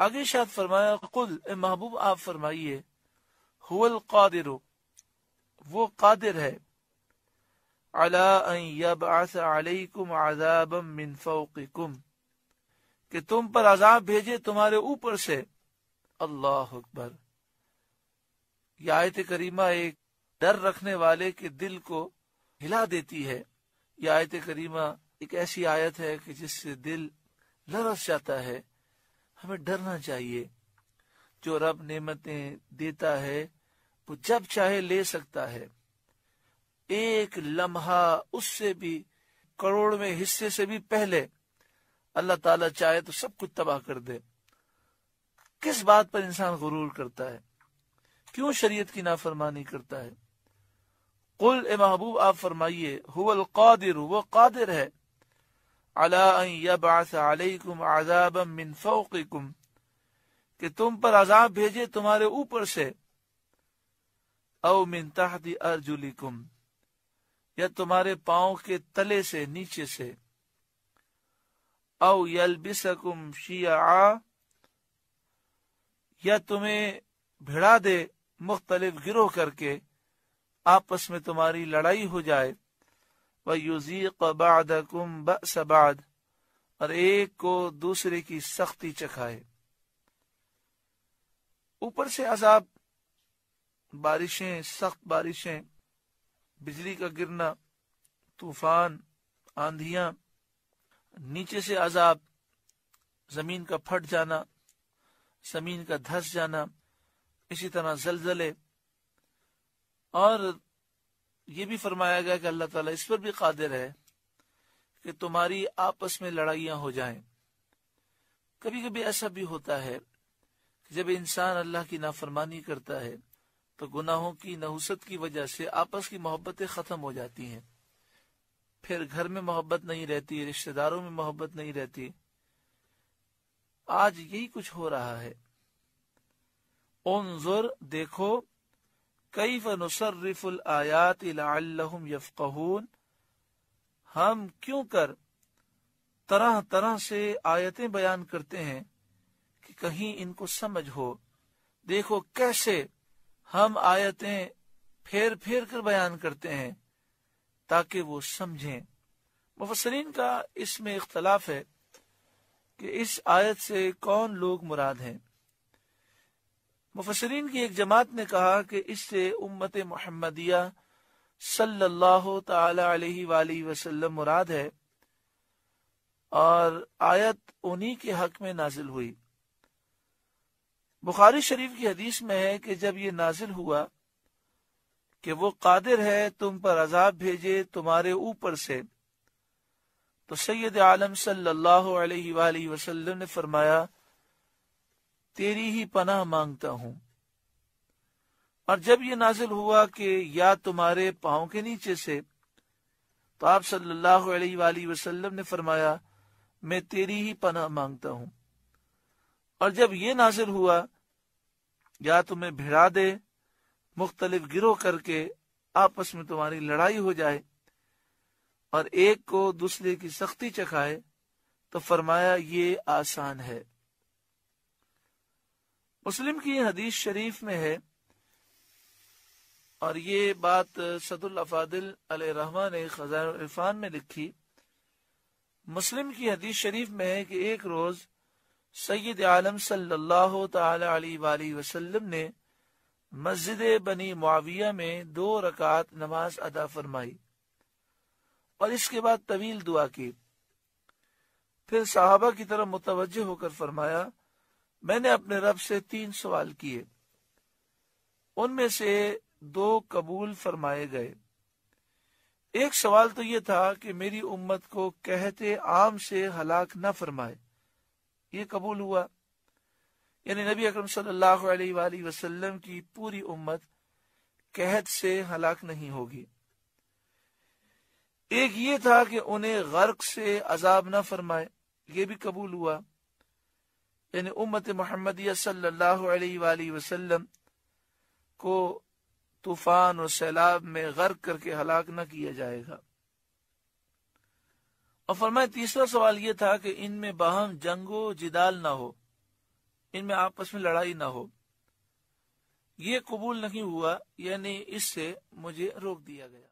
आगे शायद फरमाया कुल महबूब आप फरमाइए हुल कादिर वो कादिर है अलाकुम कि तुम पर आजाब भेजे तुम्हारे ऊपर से अल्लाह अकबर यह आयत करीमा एक डर रखने वाले के दिल को हिला देती है यह आयत करीमा एक ऐसी आयत है कि जिससे दिल लरस जाता है हमें डरना चाहिए जो रब नेमतें देता है वो जब चाहे ले सकता है एक लम्हा उससे भी करोड़ में हिस्से से भी पहले अल्लाह ताला चाहे तो सब कुछ तबाह कर दे किस बात पर इंसान गुरूर करता है क्यों शरीयत की नाफरमानी करता है कुल ए महबूब आप फरमाइए हुवल कादिर वो कादिर है अलाकुम कि तुम पर अजाब भेजे तुम्हारे ऊपर से औ अर्जुलिकुम या तुम्हारे पाओ के तले से नीचे से औ यलबिसकुम शिया या तुम्हें भिड़ा दे मुख्तलिफ गिरोह करके आपस में तुम्हारी लड़ाई हो जाए व युजीक बादकुम बसबाद और एक को दूसरे की सख्ती चखाए ऊपर से अजाब बारिशें सख्त बारिशें बिजली का गिरना तूफान आंधियां नीचे से अजाब जमीन का फट जाना जमीन का धस जाना इसी तरह जलजले और ये भी फरमाया गया कि अल्लाह ताला इस पर भी कादिर है कि तुम्हारी आपस में लड़ाइयाँ हो जाएं। कभी कभी ऐसा भी होता है कि जब इंसान अल्लाह की नाफरमानी करता है तो गुनाहों की नहुसत की वजह से आपस की मोहब्बतें खत्म हो जाती हैं फिर घर में मोहब्बत नहीं रहती रिश्तेदारों में मोहब्बत नहीं रहती आज यही कुछ हो रहा है ओनजुर देखो कई नुसरफुल आयात यफ़ून हम क्यों कर तरह तरह से आयतें बयान करते हैं कि कहीं इनको समझ हो देखो कैसे हम आयतें फेर फेर कर बयान करते हैं ताकि वो समझें मुफसरीन का इसमें इख्तलाफ है कि इस आयत से कौन लोग मुराद हैं मुफसरीन की एक जमात ने कहा कि इससे उम्मत मोहम्मदिया सल्लल्लाहु अलैहि वसल्लम मुराद है और आयत उन्हीं के हक में नाजिल हुई बुखारी शरीफ की हदीस में है कि जब ये नाजिल हुआ कि वो कादिर है तुम पर अजाब भेजे तुम्हारे ऊपर से तो सैयद आलम सल्लल्लाहु अलैहि वसल्लम ने फरमाया तेरी ही पनाह मांगता हूँ और जब ये नाजिल हुआ कि या तुम्हारे पाओ के नीचे से तो आप सल्लल्लाहु अलैहि वसल्लम ने फरमाया मैं तेरी ही पनाह मांगता हूँ और जब ये नाजिल हुआ या तुम्हें भिड़ा दे मुख्तलिफ गिरोह करके आपस में तुम्हारी लड़ाई हो जाए और एक को दूसरे की सख्ती चखाए तो फरमाया ये आसान है मुस्लिम की हदीस शरीफ में है और ये बात सदुल अफादिल रहमा ने खजान इरफान में लिखी मुस्लिम की हदीस शरीफ में है कि एक रोज सैद आलम सल्लाम ने मस्जिद बनी मुआविया में दो रकात नमाज अदा फरमाई और इसके बाद तवील दुआ की फिर साहबा की तरफ मुतवजह होकर फरमाया मैंने अपने रब से तीन सवाल किए उनमें से दो कबूल फरमाए गए एक सवाल तो ये था कि मेरी उम्मत को कहते आम से हलाक न फरमाए ये कबूल हुआ यानी नबी अकरम सल्लल्लाहु अलैहि वसल्लम की पूरी उम्मत कहत से हलाक नहीं होगी एक ये था कि उन्हें गर्क से अजाब न फरमाए ये भी कबूल हुआ यानी उम्मत मोहम्मद वसल्लम को तूफान और सैलाब में गर्क करके हलाक न किया जाएगा और फरमाए तीसरा सवाल यह था कि इनमें बहम जंगो जिदाल ना हो इनमें आपस में लड़ाई ना हो ये कबूल नहीं हुआ यानी इससे मुझे रोक दिया गया